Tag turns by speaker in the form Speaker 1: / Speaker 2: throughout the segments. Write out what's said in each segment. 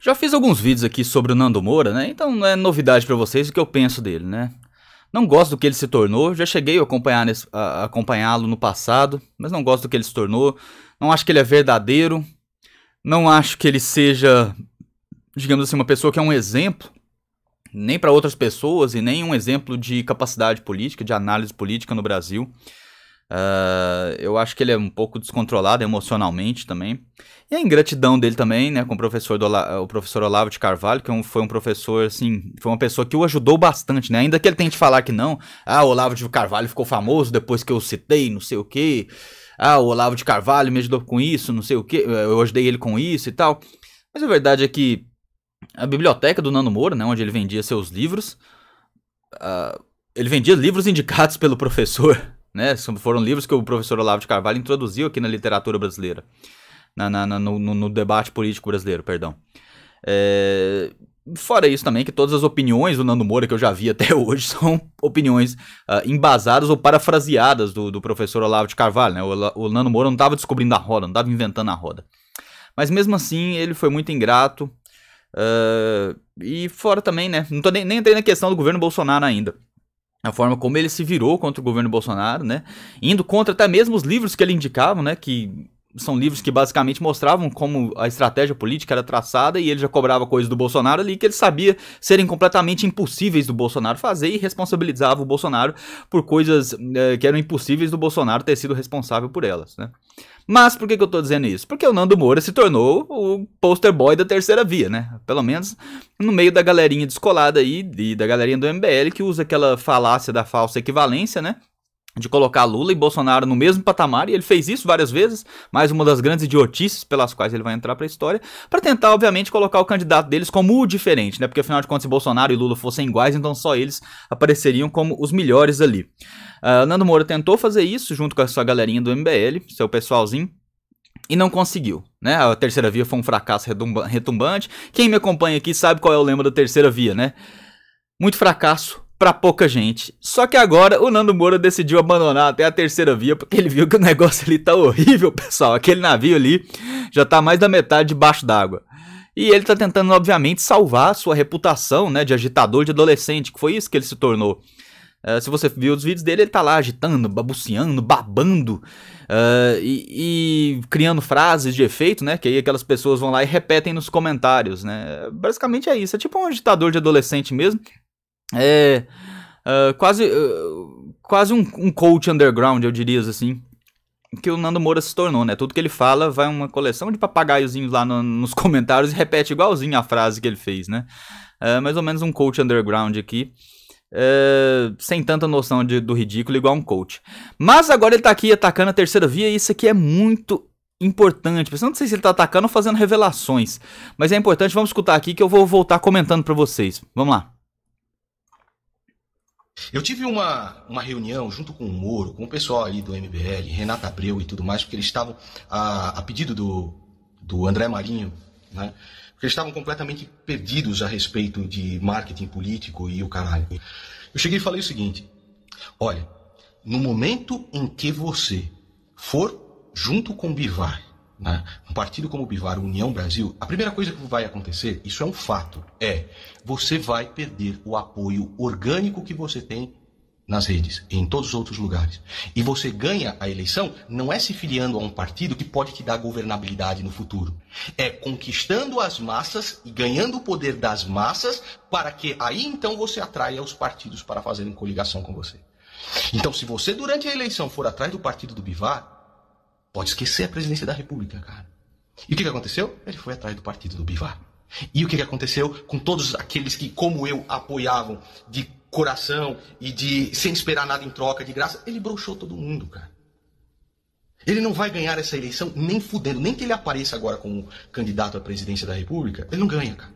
Speaker 1: Já fiz alguns vídeos aqui sobre o Nando Moura, né? Então não é novidade para vocês o que eu penso dele, né? Não gosto do que ele se tornou, já cheguei a acompanhá-lo no passado, mas não gosto do que ele se tornou. Não acho que ele é verdadeiro. Não acho que ele seja, digamos assim, uma pessoa que é um exemplo, nem para outras pessoas e nem um exemplo de capacidade política, de análise política no Brasil. Uh, eu acho que ele é um pouco descontrolado emocionalmente também. E a ingratidão dele também, né, com o professor, do, o professor Olavo de Carvalho, que é foi um professor, assim, foi uma pessoa que o ajudou bastante, né? Ainda que ele tente falar que não, ah, o Olavo de Carvalho ficou famoso depois que eu citei, não sei o quê. Ah, o Olavo de Carvalho me ajudou com isso, não sei o quê, eu ajudei ele com isso e tal. Mas a verdade é que a biblioteca do Nano Moura, né, onde ele vendia seus livros, uh, ele vendia livros indicados pelo professor né? Foram livros que o professor Olavo de Carvalho introduziu aqui na literatura brasileira, na, na, na no, no, debate político brasileiro, perdão. É... Fora isso também, que todas as opiniões do Nando Moura que eu já vi até hoje são opiniões uh, embasadas ou parafraseadas do, do, professor Olavo de Carvalho, né? O, o Nando Moura não estava descobrindo a roda, não estava inventando a roda. Mas mesmo assim, ele foi muito ingrato. Uh, e fora também, né? Não tô nem, nem entrei na questão do governo Bolsonaro ainda a forma como ele se virou contra o governo Bolsonaro, né? Indo contra até mesmo os livros que ele indicava, né? Que são livros que basicamente mostravam como a estratégia política era traçada e ele já cobrava coisas do Bolsonaro ali que ele sabia serem completamente impossíveis do Bolsonaro fazer e responsabilizava o Bolsonaro por coisas é, que eram impossíveis do Bolsonaro ter sido responsável por elas, né? Mas por que, que eu estou dizendo isso? Porque o Nando Moura se tornou o poster boy da terceira via, né? Pelo menos no meio da galerinha descolada aí, e da galerinha do MBL que usa aquela falácia da falsa equivalência, né? de colocar Lula e Bolsonaro no mesmo patamar, e ele fez isso várias vezes, mais uma das grandes idiotices pelas quais ele vai entrar para a história, para tentar, obviamente, colocar o candidato deles como o diferente, né? Porque afinal de contas, se Bolsonaro e Lula fossem iguais, então só eles apareceriam como os melhores ali. Uh, Nando Moura tentou fazer isso junto com a sua galerinha do MBL, seu pessoalzinho, e não conseguiu. Né? A terceira via foi um fracasso retumbante. Quem me acompanha aqui sabe qual é o lema da terceira via, né? Muito fracasso, para pouca gente. Só que agora o Nando Moura decidiu abandonar até a terceira via, porque ele viu que o negócio ali tá horrível, pessoal. Aquele navio ali já tá mais da metade debaixo d'água. E ele tá tentando, obviamente, salvar sua reputação, né, de agitador de adolescente, que foi isso que ele se tornou. Uh, se você viu os vídeos dele, ele tá lá agitando, babuciando, babando uh, e, e, criando frases de efeito, né? Que aí aquelas pessoas vão lá e repetem nos comentários, né? Basicamente é isso. É tipo um agitador de adolescente mesmo, é. Uh, quase uh, quase um, um coach underground, eu diria assim que o Nando Moura se tornou, né? Tudo que ele fala vai uma coleção de papagaiozinhos lá no, nos comentários e repete igualzinho a frase que ele fez, né? Uh, mais ou menos um coach underground aqui. Uh, sem tanta noção de, do ridículo, igual um coach. Mas agora ele tá aqui atacando a terceira via e isso aqui é muito importante. Pessoal, não sei se ele tá atacando ou fazendo revelações, mas é importante. Vamos escutar aqui que eu vou voltar comentando para vocês. Vamos lá.
Speaker 2: Eu tive uma, uma reunião junto com o Moro, com o pessoal aí do MBL, Renata Abreu e tudo mais, porque eles estavam, a, a pedido do, do André Marinho, né? Porque eles estavam completamente perdidos a respeito de marketing político e o caralho. Eu cheguei e falei o seguinte: olha, no momento em que você for junto com o Bivar né, um partido como o Bivar, União Brasil, a primeira coisa que vai acontecer, isso é um fato, é você vai perder o apoio orgânico que você tem nas redes e em todos os outros lugares. E você ganha a eleição não é se filiando a um partido que pode te dar governabilidade no futuro. É conquistando as massas e ganhando o poder das massas para que aí então você atraia os partidos para fazerem coligação com você. Então, se você durante a eleição for atrás do partido do Bivar, Pode esquecer a presidência da República, cara. E o que, que aconteceu? Ele foi atrás do partido do Bivar. E o que, que aconteceu com todos aqueles que, como eu, apoiavam de coração e de sem esperar nada em troca, de graça? Ele broxou todo mundo, cara. Ele não vai ganhar essa eleição nem fudendo, nem que ele apareça agora como candidato à presidência
Speaker 1: da República, ele não ganha, cara.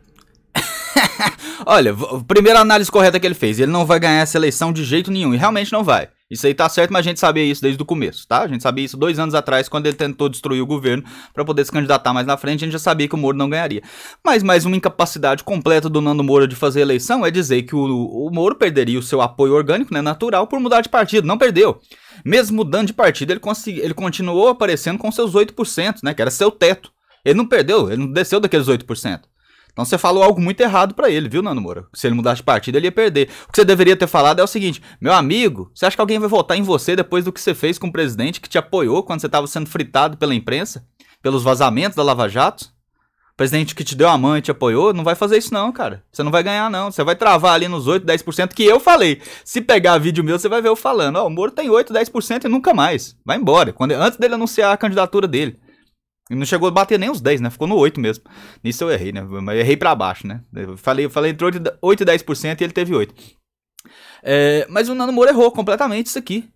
Speaker 1: Olha, primeira análise correta que ele fez, ele não vai ganhar essa eleição de jeito nenhum, e realmente não vai. Isso aí tá certo, mas a gente sabia isso desde o começo, tá? A gente sabia isso dois anos atrás, quando ele tentou destruir o governo para poder se candidatar mais na frente, a gente já sabia que o Moro não ganharia. Mas mais uma incapacidade completa do Nando Moura de fazer eleição é dizer que o, o Moro perderia o seu apoio orgânico, né, natural, por mudar de partido. Não perdeu. Mesmo mudando de partido, ele, consegui, ele continuou aparecendo com seus 8%, né, que era seu teto. Ele não perdeu, ele não desceu daqueles 8%. Então você falou algo muito errado para ele, viu, Nando Moura? Se ele mudasse de partido, ele ia perder. O que você deveria ter falado é o seguinte: meu amigo, você acha que alguém vai votar em você depois do que você fez com o presidente que te apoiou quando você estava sendo fritado pela imprensa? Pelos vazamentos da Lava Jato? O presidente que te deu a mão e te apoiou, não vai fazer isso não, cara. Você não vai ganhar não. Você vai travar ali nos 8, 10% que eu falei. Se pegar vídeo meu, você vai ver eu falando. Ó, oh, o Moro tem 8, 10% e nunca mais. Vai embora. Quando, antes dele anunciar a candidatura dele. Não chegou a bater nem os 10, né? Ficou no 8 mesmo. Nisso eu errei, né? Mas errei para baixo, né? Eu falei, falei entre 8, 8 e 10% e ele teve 8. É, mas o Nando Moro errou completamente isso aqui.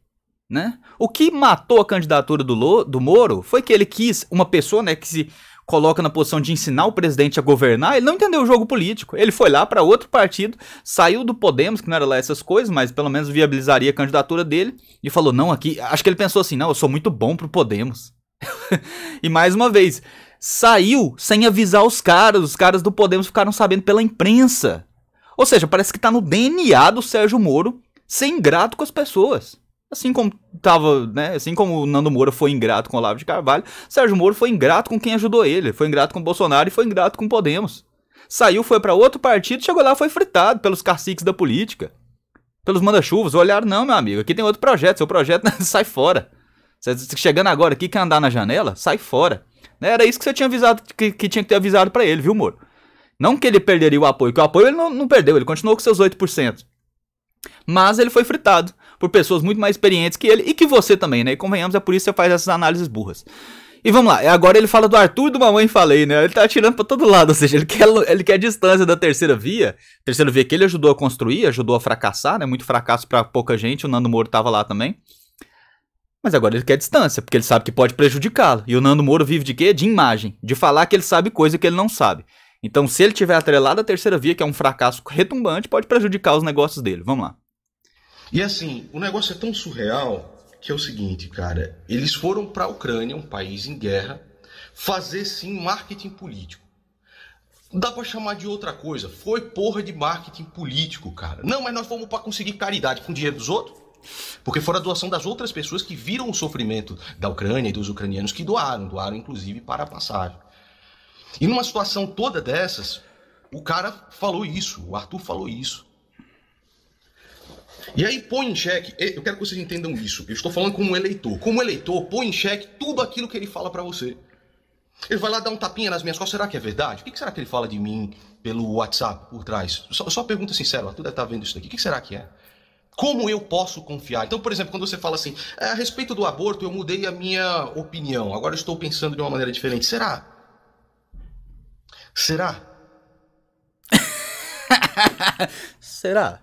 Speaker 1: Né? O que matou a candidatura do, Lo, do Moro foi que ele quis uma pessoa né, que se coloca na posição de ensinar o presidente a governar, ele não entendeu o jogo político. Ele foi lá para outro partido, saiu do Podemos, que não era lá essas coisas, mas pelo menos viabilizaria a candidatura dele, e falou: não, aqui. Acho que ele pensou assim: não, eu sou muito bom pro Podemos. e mais uma vez, saiu sem avisar os caras. Os caras do Podemos ficaram sabendo pela imprensa. Ou seja, parece que tá no DNA do Sérgio Moro ser ingrato com as pessoas. Assim como tava, né? Assim como o Nando Moura foi ingrato com o Olavo de Carvalho, Sérgio Moro foi ingrato com quem ajudou ele, foi ingrato com o Bolsonaro e foi ingrato com o Podemos. Saiu, foi para outro partido, chegou lá, foi fritado pelos caciques da política. Pelos manda-chuvas, olharam, não, meu amigo, aqui tem outro projeto, seu projeto sai fora. Você chegando agora aqui, quer andar na janela? Sai fora. Né, era isso que você tinha avisado, que, que tinha que ter avisado para ele, viu, Moro? Não que ele perderia o apoio, que o apoio ele não, não perdeu, ele continuou com seus 8%. Mas ele foi fritado por pessoas muito mais experientes que ele e que você também, né? E convenhamos, é por isso que você faz essas análises burras. E vamos lá, é, agora ele fala do Arthur e do Mamãe Falei, né? Ele tá atirando pra todo lado, ou seja, ele quer, ele quer distância da terceira via. Terceira via que ele ajudou a construir, ajudou a fracassar, né? Muito fracasso para pouca gente, o Nando Moro tava lá também. Mas agora ele quer distância, porque ele sabe que pode prejudicá-lo. E o Nando Moro vive de quê? De imagem, de falar que ele sabe coisa que ele não sabe. Então, se ele tiver atrelado à terceira via, que é um fracasso retumbante, pode prejudicar os negócios dele. Vamos lá.
Speaker 2: E assim, o negócio é tão surreal que é o seguinte, cara, eles foram para a Ucrânia, um país em guerra, fazer sim marketing político. Dá para chamar de outra coisa. Foi porra de marketing político, cara. Não, mas nós vamos para conseguir caridade com o dinheiro dos outros? Porque fora a doação das outras pessoas que viram o sofrimento da Ucrânia e dos ucranianos que doaram, doaram inclusive para a passagem. E numa situação toda dessas, o cara falou isso, o Arthur falou isso. E aí põe em xeque, eu quero que vocês entendam isso. Eu estou falando como eleitor. Como eleitor, põe em xeque tudo aquilo que ele fala para você. Ele vai lá dar um tapinha nas minhas costas. Será que é verdade? O que será que ele fala de mim pelo WhatsApp por trás? Só, só pergunta sincera, Arthur deve estar tá vendo isso daqui. O que será que é? como eu posso confiar? Então, por exemplo, quando você fala assim, é, a respeito do aborto, eu mudei a minha opinião, agora estou pensando de uma maneira diferente. Será? Será?
Speaker 1: Será?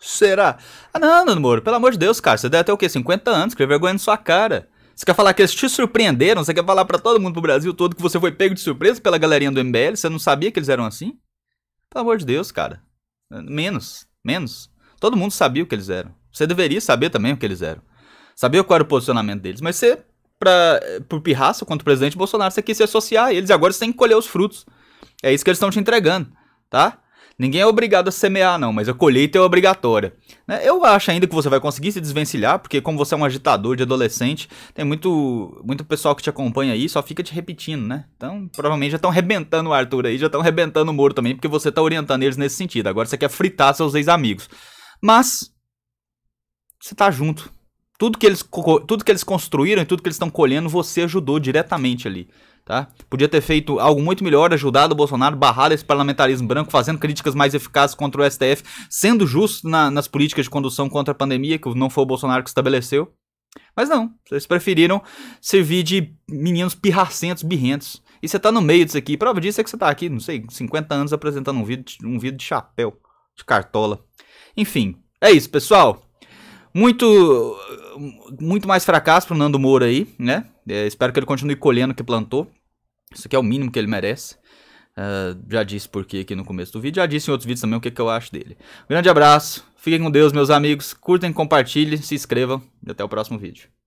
Speaker 1: Será? Ah, não, Nando Moro, pelo amor de Deus, cara, você deve ter o quê? 50 anos, que vergonha na sua cara. Você quer falar que eles te surpreenderam? Você quer falar para todo mundo pro Brasil todo que você foi pego de surpresa pela galerinha do MBL? Você não sabia que eles eram assim? Pelo amor de Deus, cara. Menos, menos. Todo mundo sabia o que eles eram. Você deveria saber também o que eles eram. Sabia qual era o posicionamento deles. Mas você, pra, por pirraça contra o presidente Bolsonaro, você quis se associar a eles. E agora você tem que colher os frutos. É isso que eles estão te entregando, tá? Ninguém é obrigado a semear, não, mas a colheita é obrigatória. Né? Eu acho ainda que você vai conseguir se desvencilhar, porque como você é um agitador de adolescente, tem muito, muito pessoal que te acompanha aí só fica te repetindo, né? Então, provavelmente já estão rebentando o Arthur aí, já estão rebentando o Moro também, porque você está orientando eles nesse sentido. Agora você quer fritar seus ex-amigos. Mas você tá junto. Tudo que eles, tudo que eles construíram e tudo que eles estão colhendo, você ajudou diretamente ali. Tá? Podia ter feito algo muito melhor, ajudado o Bolsonaro, barrado esse parlamentarismo branco, fazendo críticas mais eficazes contra o STF, sendo justo na, nas políticas de condução contra a pandemia, que não foi o Bolsonaro que estabeleceu. Mas não, vocês preferiram servir de meninos pirracentos, birrentos. E você tá no meio disso aqui. Prova disso é que você tá aqui, não sei, 50 anos apresentando um vídeo, um vídeo de chapéu, de cartola. Enfim, é isso, pessoal. Muito muito mais fracasso pro Nando Moura aí, né? É, espero que ele continue colhendo o que plantou. Isso aqui é o mínimo que ele merece. Uh, já disse por quê aqui no começo do vídeo, já disse em outros vídeos também o que, que eu acho dele. grande abraço, fiquem com Deus, meus amigos. Curtem, compartilhem, se inscrevam e até o próximo vídeo.